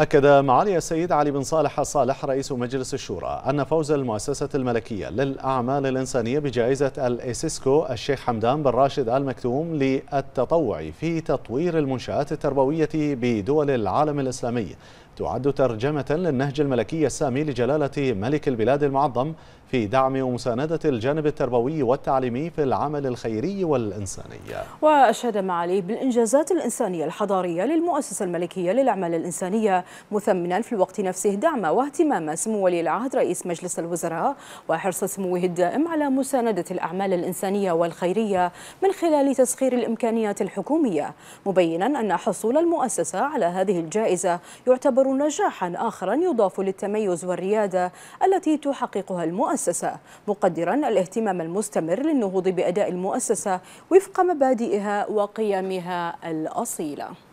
أكد معالي السيد علي بن صالح صالح رئيس مجلس الشورى أن فوز المؤسسة الملكية للأعمال الإنسانية بجائزة الإسيسكو الشيخ حمدان بن راشد آل مكتوم للتطوع في تطوير المنشآت التربوية بدول العالم الإسلامي تعد ترجمة للنهج الملكي السامي لجلالة ملك البلاد المعظم في دعم ومساندة الجانب التربوي والتعليمي في العمل الخيري والإنساني وأشهد معالي بالإنجازات الإنسانية الحضارية للمؤسسة الملكية للأعمال الإنسانية مثمنا في الوقت نفسه دعم واهتمام سمو ولي العهد رئيس مجلس الوزراء وحرص سموه الدائم على مساندة الأعمال الإنسانية والخيرية من خلال تسخير الإمكانيات الحكومية مبينا أن حصول المؤسسة على هذه الجائزة يعتبر يعتبر نجاحا آخرا يضاف للتميز والريادة التي تحققها المؤسسة مقدرا الاهتمام المستمر للنهوض بأداء المؤسسة وفق مبادئها وقيمها الأصيلة